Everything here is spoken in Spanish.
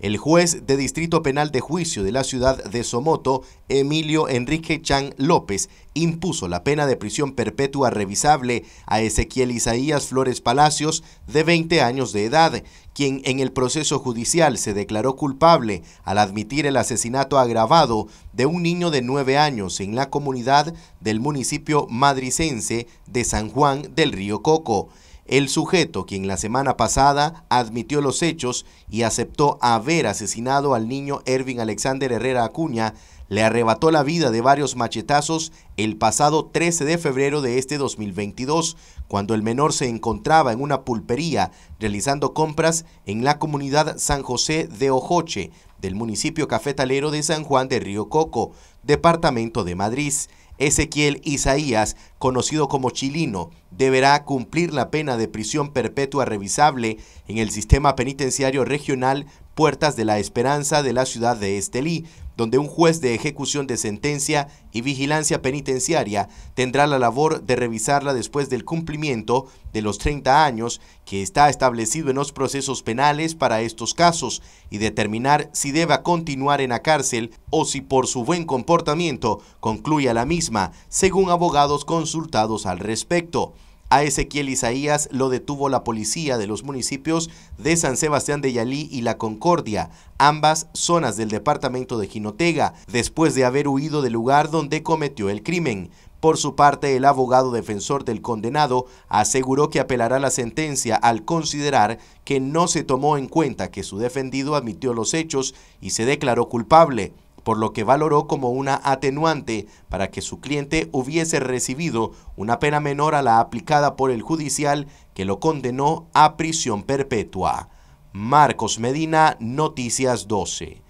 El juez de Distrito Penal de Juicio de la ciudad de Somoto, Emilio Enrique Chan López, impuso la pena de prisión perpetua revisable a Ezequiel Isaías Flores Palacios, de 20 años de edad, quien en el proceso judicial se declaró culpable al admitir el asesinato agravado de un niño de 9 años en la comunidad del municipio madricense de San Juan del Río Coco. El sujeto, quien la semana pasada admitió los hechos y aceptó haber asesinado al niño Ervin Alexander Herrera Acuña, le arrebató la vida de varios machetazos el pasado 13 de febrero de este 2022, cuando el menor se encontraba en una pulpería realizando compras en la comunidad San José de Ojoche, del municipio cafetalero de San Juan de Río Coco, departamento de Madrid. Ezequiel Isaías, conocido como Chilino, deberá cumplir la pena de prisión perpetua revisable en el sistema penitenciario regional Puertas de la Esperanza de la ciudad de Estelí donde un juez de ejecución de sentencia y vigilancia penitenciaria tendrá la labor de revisarla después del cumplimiento de los 30 años que está establecido en los procesos penales para estos casos y determinar si deba continuar en la cárcel o si por su buen comportamiento concluya la misma, según abogados consultados al respecto. A Ezequiel Isaías lo detuvo la policía de los municipios de San Sebastián de Yalí y La Concordia, ambas zonas del departamento de Jinotega, después de haber huido del lugar donde cometió el crimen. Por su parte, el abogado defensor del condenado aseguró que apelará la sentencia al considerar que no se tomó en cuenta que su defendido admitió los hechos y se declaró culpable por lo que valoró como una atenuante para que su cliente hubiese recibido una pena menor a la aplicada por el judicial que lo condenó a prisión perpetua. Marcos Medina, Noticias 12.